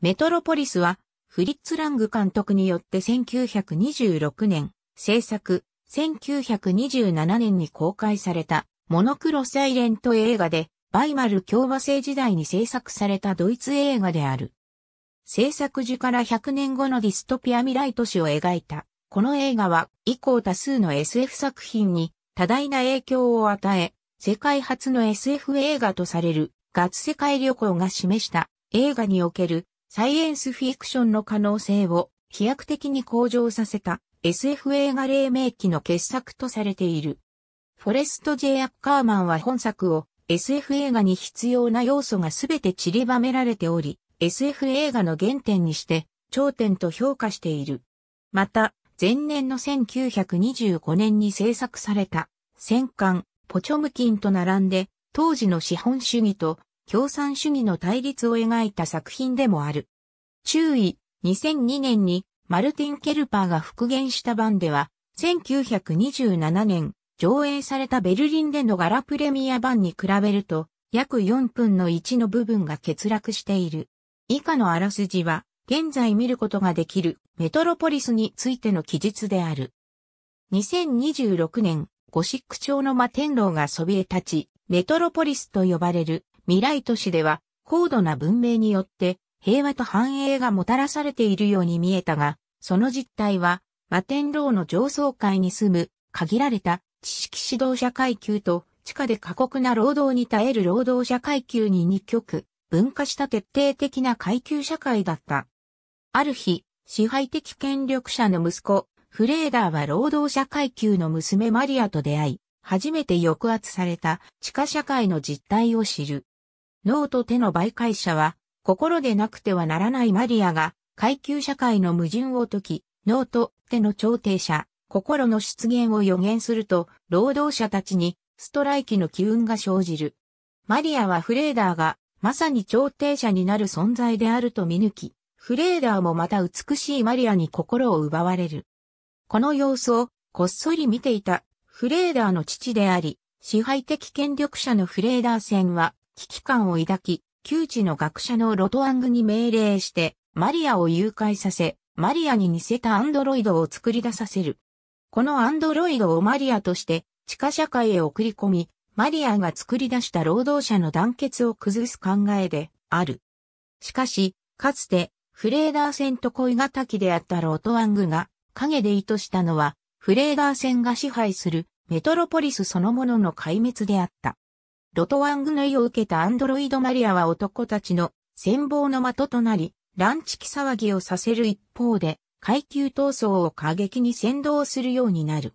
メトロポリスは、フリッツ・ラング監督によって1926年、制作、1927年に公開された、モノクロサイレント映画で、バイマル共和制時代に制作されたドイツ映画である。制作時から100年後のディストピア未来都市を描いた。この映画は以降多数の SF 作品に多大な影響を与え、世界初の SF 映画とされるガツ世界旅行が示した映画におけるサイエンスフィクションの可能性を飛躍的に向上させた SF 映画黎明期の傑作とされている。フォレスト・ジェイ・アッカーマンは本作を SF 映画に必要な要素がすべて散りばめられており、SF 映画の原点にして頂点と評価している。また、前年の1925年に制作された戦艦ポチョムキンと並んで当時の資本主義と共産主義の対立を描いた作品でもある。注意、2002年にマルティン・ケルパーが復元した版では、1927年上映されたベルリンでのガラプレミア版に比べると、約4分の1の部分が欠落している。以下のあらすじは、現在見ることができるメトロポリスについての記述である。2026年、ゴシック調の摩天楼がそびえ立ち、メトロポリスと呼ばれる未来都市では高度な文明によって平和と繁栄がもたらされているように見えたが、その実態は、摩天楼の上層階に住む限られた知識指導者階級と地下で過酷な労働に耐える労働者階級に二極、分化した徹底的な階級社会だった。ある日、支配的権力者の息子、フレーダーは労働者階級の娘マリアと出会い、初めて抑圧された地下社会の実態を知る。脳と手の媒介者は、心でなくてはならないマリアが、階級社会の矛盾を解き、脳と手の調停者、心の出現を予言すると、労働者たちにストライキの機運が生じる。マリアはフレーダーが、まさに調停者になる存在であると見抜き、フレーダーもまた美しいマリアに心を奪われる。この様子をこっそり見ていたフレーダーの父であり、支配的権力者のフレーダー戦は危機感を抱き、旧知の学者のロトワングに命令して、マリアを誘拐させ、マリアに似せたアンドロイドを作り出させる。このアンドロイドをマリアとして地下社会へ送り込み、マリアが作り出した労働者の団結を崩す考えである。しかし、かつてフレーダー戦と恋敵であったロトワングが影で意図したのは、フレーダー戦が支配するメトロポリスそのものの壊滅であった。ロトワングの意を受けたアンドロイドマリアは男たちの戦望の的となり、乱畜騒ぎをさせる一方で、階級闘争を過激に先導するようになる。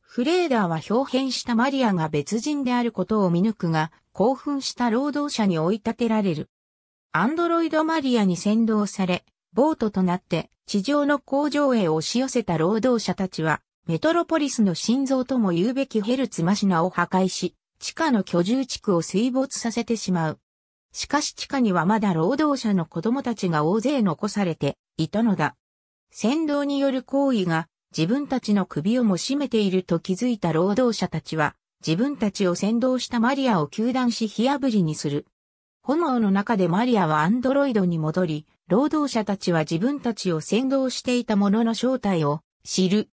フレーダーは表変したマリアが別人であることを見抜くが、興奮した労働者に追い立てられる。アンドロイドマリアに先導され、ボートとなって地上の工場へ押し寄せた労働者たちは、メトロポリスの心臓とも言うべきヘルツマシナを破壊し、地下の居住地区を水没させてしまう。しかし地下にはまだ労働者の子供たちが大勢残されていたのだ。先導による行為が自分たちの首をも絞めていると気づいた労働者たちは自分たちを先導したマリアを糾弾し火炙りにする。炎の中でマリアはアンドロイドに戻り、労働者たちは自分たちを先導していた者の正体を知る。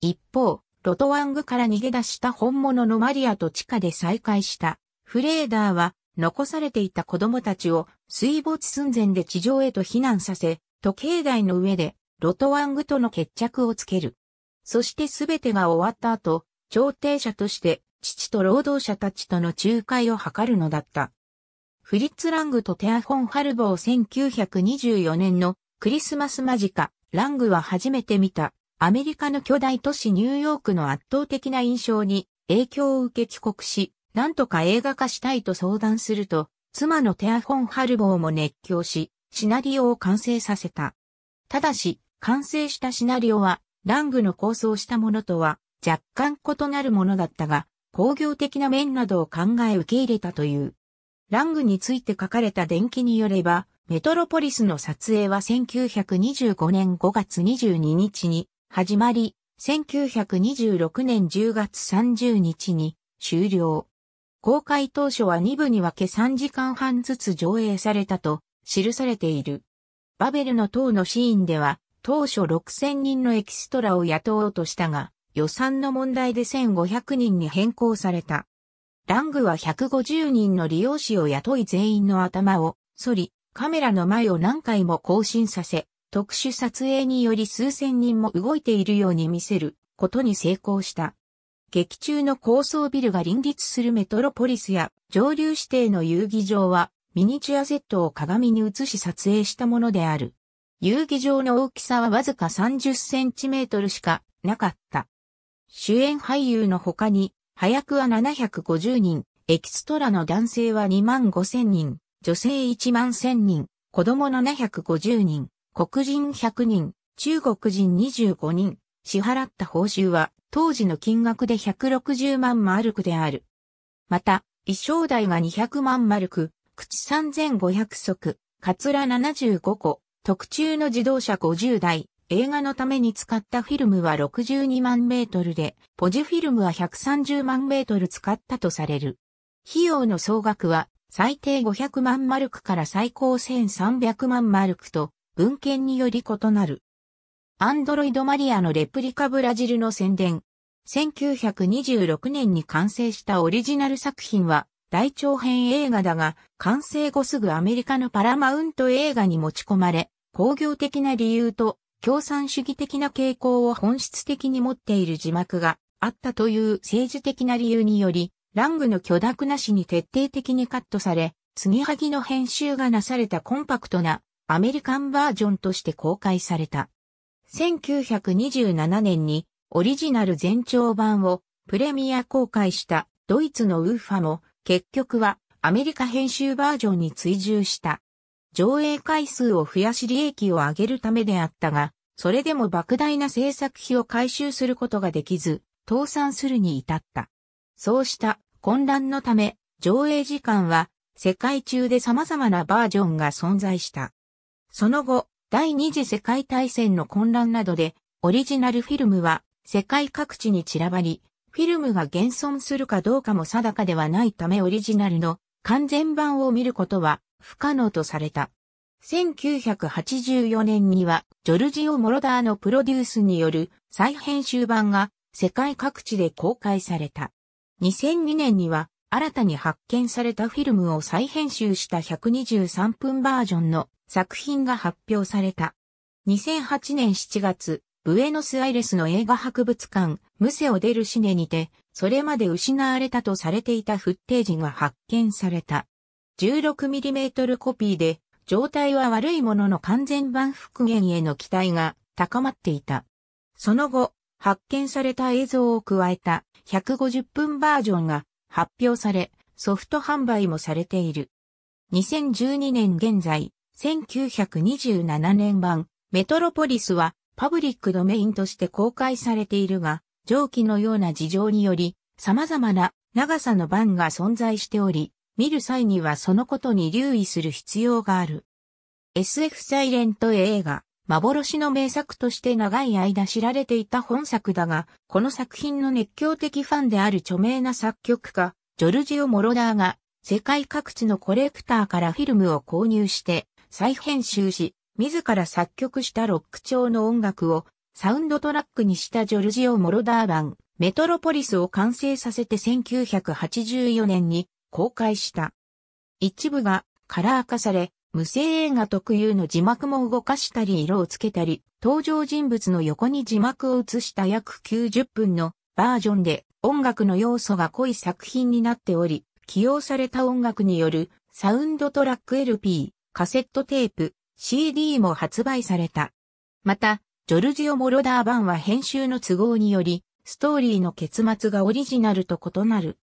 一方、ロトワングから逃げ出した本物のマリアと地下で再会した。フレーダーは残されていた子供たちを水没寸前で地上へと避難させ、時計台の上でロトワングとの決着をつける。そしてすべてが終わった後、調停者として父と労働者たちとの仲介を図るのだった。フリッツ・ラングとテアフォン・ハルボー1924年のクリスマス間近、ラングは初めて見たアメリカの巨大都市ニューヨークの圧倒的な印象に影響を受け帰国し、なんとか映画化したいと相談すると、妻のテアフォン・ハルボーも熱狂し、シナリオを完成させた。ただし、完成したシナリオは、ラングの構想したものとは若干異なるものだったが、工業的な面などを考え受け入れたという。ラングについて書かれた伝記によれば、メトロポリスの撮影は1925年5月22日に始まり、1926年10月30日に終了。公開当初は2部に分け3時間半ずつ上映されたと記されている。バベルの塔のシーンでは当初6000人のエキストラを雇おうとしたが予算の問題で1500人に変更された。ラングは150人の利用士を雇い全員の頭を反りカメラの前を何回も更新させ特殊撮影により数千人も動いているように見せることに成功した。劇中の高層ビルが林立するメトロポリスや上流指定の遊戯場はミニチュアセットを鏡に映し撮影したものである。遊戯場の大きさはわずか30センチメートルしかなかった。主演俳優の他に、早くは750人、エキストラの男性は2万5千人、女性1万1000人、子供750人。黒人100人、中国人25人、支払った報酬は当時の金額で160万マルクである。また、衣装代が200万マルク、口3500足、カツラ75個、特注の自動車50台、映画のために使ったフィルムは62万メートルで、ポジフィルムは130万メートル使ったとされる。費用の総額は最低500万マルクから最高1300万マルクと文献により異なる。アンドロイドマリアのレプリカブラジルの宣伝。1926年に完成したオリジナル作品は大長編映画だが、完成後すぐアメリカのパラマウント映画に持ち込まれ、工業的な理由と共産主義的な傾向を本質的に持っている字幕があったという政治的な理由により、ラングの許諾なしに徹底的にカットされ、継ぎはぎの編集がなされたコンパクトなアメリカンバージョンとして公開された。1927年にオリジナル全長版をプレミア公開したドイツのウーファも結局はアメリカ編集バージョンに追従した。上映回数を増やし利益を上げるためであったが、それでも莫大な制作費を回収することができず、倒産するに至った。そうした混乱のため、上映時間は世界中で様々なバージョンが存在した。その後、第二次世界大戦の混乱などで、オリジナルフィルムは世界各地に散らばり、フィルムが現存するかどうかも定かではないためオリジナルの完全版を見ることは不可能とされた。1984年にはジョルジオ・モロダーのプロデュースによる再編集版が世界各地で公開された。2002年には新たに発見されたフィルムを再編集した123分バージョンの作品が発表された。2008年7月、ブエノスアイレスの映画博物館、ムセオデルシネにて、それまで失われたとされていたフッテージが発見された。16mm コピーで、状態は悪いものの完全版復元への期待が高まっていた。その後、発見された映像を加えた150分バージョンが発表され、ソフト販売もされている。2012年現在、1927年版、メトロポリスはパブリックドメインとして公開されているが、上記のような事情により、様々な長さの版が存在しており、見る際にはそのことに留意する必要がある。SF サイレント映画、幻の名作として長い間知られていた本作だが、この作品の熱狂的ファンである著名な作曲家、ジョルジオ・モロダーが、世界各地のコレクターからフィルムを購入して、再編集し、自ら作曲したロック調の音楽をサウンドトラックにしたジョルジオ・モロダー版、メトロポリスを完成させて1984年に公開した。一部がカラー化され、無声映画特有の字幕も動かしたり色をつけたり、登場人物の横に字幕を映した約90分のバージョンで音楽の要素が濃い作品になっており、起用された音楽によるサウンドトラック LP、カセットテープ、CD も発売された。また、ジョルジオ・モロダー版は編集の都合により、ストーリーの結末がオリジナルと異なる。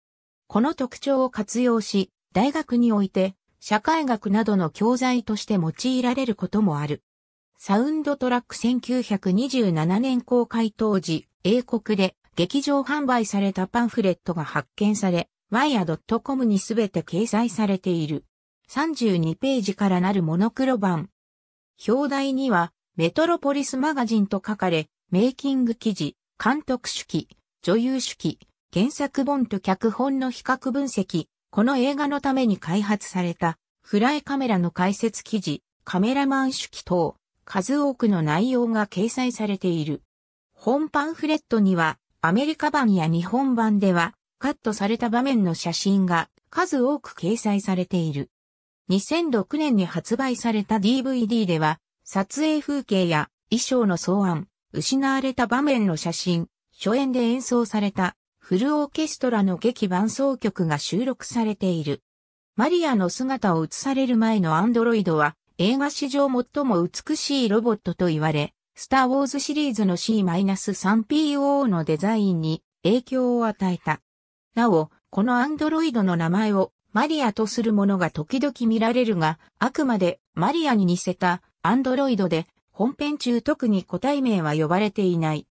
この特徴を活用し、大学において社会学などの教材として用いられることもある。サウンドトラック1927年公開当時、英国で劇場販売されたパンフレットが発見され、wire.com にすべて掲載されている。32ページからなるモノクロ版。表題には、メトロポリスマガジンと書かれ、メイキング記事、監督手記、女優手記、原作本と脚本の比較分析、この映画のために開発された、フライカメラの解説記事、カメラマン手記等、数多くの内容が掲載されている。本パンフレットには、アメリカ版や日本版では、カットされた場面の写真が数多く掲載されている。2006年に発売された DVD では、撮影風景や衣装の草案、失われた場面の写真、初演で演奏されたフルオーケストラの劇伴奏曲が収録されている。マリアの姿を映される前のアンドロイドは映画史上最も美しいロボットと言われ、スター・ウォーズシリーズの C-3PO のデザインに影響を与えた。なお、このアンドロイドの名前をマリアとするものが時々見られるが、あくまでマリアに似せたアンドロイドで、本編中特に個体名は呼ばれていない。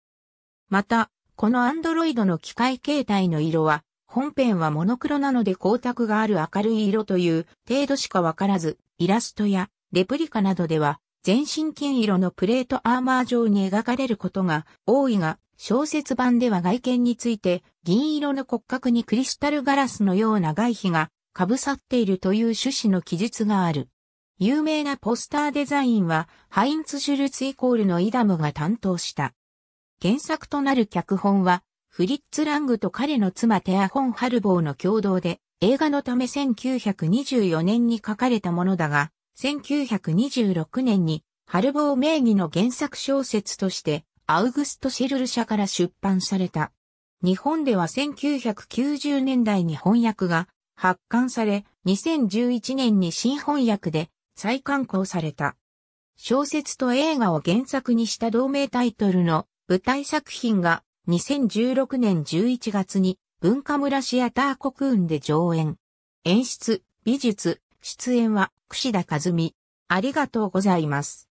また、このアンドロイドの機械形態の色は、本編はモノクロなので光沢がある明るい色という程度しかわからず、イラストやレプリカなどでは、全身金色のプレートアーマー状に描かれることが多いが、小説版では外見について、銀色の骨格にクリスタルガラスのような外皮が被さっているという趣旨の記述がある。有名なポスターデザインは、ハインツ・シュルツイコールのイダムが担当した。原作となる脚本は、フリッツ・ラングと彼の妻テア・ホン・ハルボーの共同で、映画のため1924年に書かれたものだが、1926年に、ハルボー名義の原作小説として、アウグスト・シェルル社から出版された。日本では1990年代に翻訳が発刊され、2011年に新翻訳で再刊行された。小説と映画を原作にした同名タイトルの舞台作品が2016年11月に文化村シアター国運で上演。演出、美術、出演は串田和美。ありがとうございます。